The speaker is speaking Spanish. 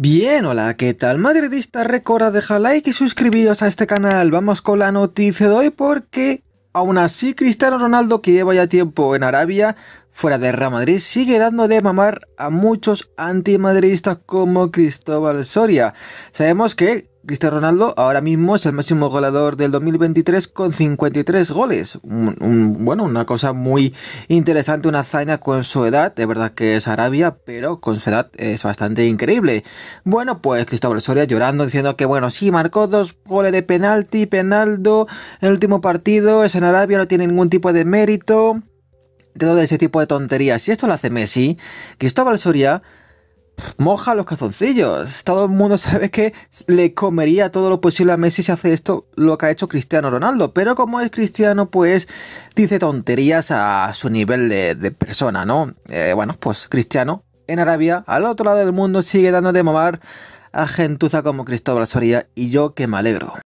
Bien, hola, ¿qué tal? Madridista, recuerda dejar like y suscribiros a este canal. Vamos con la noticia de hoy porque, aún así, Cristiano Ronaldo, que lleva ya tiempo en Arabia, fuera de Real Madrid sigue dando de mamar a muchos antimadridistas como Cristóbal Soria. Sabemos que Cristiano Ronaldo ahora mismo es el máximo goleador del 2023 con 53 goles. bueno, una cosa muy interesante, una hazaña con su edad. De verdad que es Arabia, pero con su edad es bastante increíble. Bueno, pues Cristóbal Soria llorando, diciendo que bueno, sí, marcó dos goles de penalti, penaldo, en el último partido, es en Arabia, no tiene ningún tipo de mérito de todo ese tipo de tonterías. Si esto lo hace Messi, Cristóbal Soria moja los cazoncillos. Todo el mundo sabe que le comería todo lo posible a Messi si hace esto lo que ha hecho Cristiano Ronaldo. Pero como es cristiano, pues dice tonterías a su nivel de, persona, ¿no? Eh, bueno, pues Cristiano en Arabia, al otro lado del mundo, sigue dando de mamar a gentuza como Cristóbal Soria y yo que me alegro.